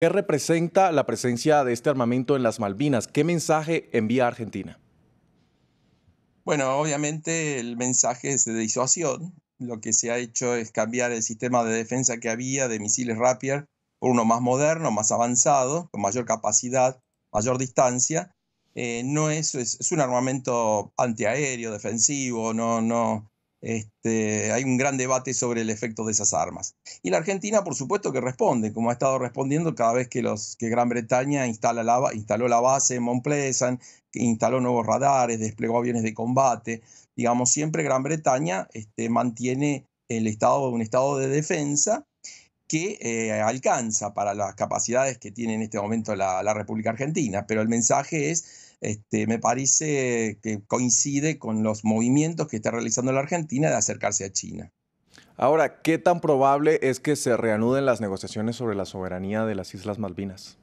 ¿Qué representa la presencia de este armamento en las Malvinas? ¿Qué mensaje envía Argentina? Bueno, obviamente el mensaje es de disuasión. Lo que se ha hecho es cambiar el sistema de defensa que había de misiles Rapier por uno más moderno, más avanzado, con mayor capacidad, mayor distancia. Eh, no es, un armamento antiaéreo, defensivo, no, no, este, hay un gran debate sobre el efecto de esas armas. Y la Argentina, por supuesto, que responde, como ha estado respondiendo cada vez que, Gran Bretaña instala instaló la base en Montplesan, instaló nuevos radares, desplegó aviones de combate. Digamos, siempre Gran Bretaña este, mantiene el estado, un estado de defensa que eh, alcanza para las capacidades que tiene en este momento la República Argentina. Pero el mensaje es este, me parece que coincide con los movimientos que está realizando la Argentina de acercarse a China. Ahora, ¿qué tan probable es que se reanuden las negociaciones sobre la soberanía de las Islas Malvinas?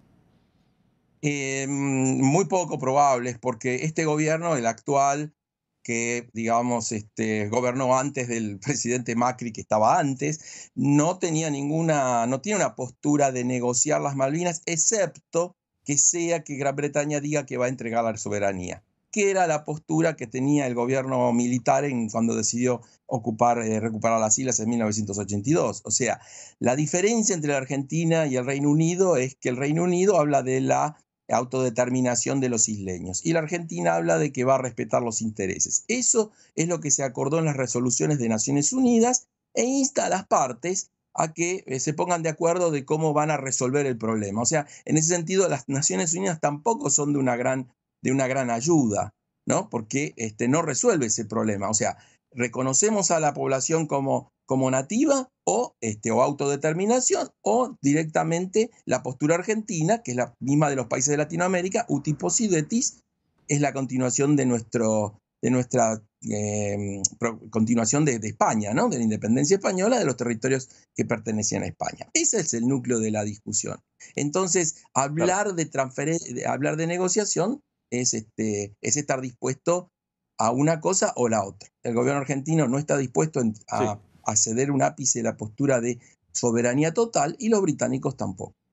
Eh, muy poco probable, porque este gobierno, el actual, que, digamos, este, gobernó antes del presidente Macri, que estaba antes, no tenía ninguna, no tiene una postura de negociar las Malvinas, excepto que sea que Gran Bretaña diga que va a entregar la soberanía, que era la postura que tenía el gobierno militar en, cuando decidió ocupar, eh, recuperar las islas en 1982. O sea, la diferencia entre la Argentina y el Reino Unido es que el Reino Unido habla de la autodeterminación de los isleños. Y la Argentina habla de que va a respetar los intereses. Eso es lo que se acordó en las resoluciones de Naciones Unidas e insta a las partes a que eh, se pongan de acuerdo de cómo van a resolver el problema. O sea, en ese sentido, las Naciones Unidas tampoco son de una gran, de una gran ayuda, ¿no? Porque este, no resuelve ese problema. O sea, reconocemos a la población como, como nativa o, este, o autodeterminación o directamente la postura argentina, que es la misma de los países de Latinoamérica, uti possidetis, es la continuación de nuestro, de nuestra eh, continuación de, España, ¿no? de la independencia española, de los territorios que pertenecían a España. Ese es el núcleo de la discusión. Entonces, hablar de, hablar de negociación es, este, es estar dispuesto a una cosa o la otra. El gobierno argentino no está dispuesto a ceder un ápice de la postura de soberanía total y los británicos tampoco.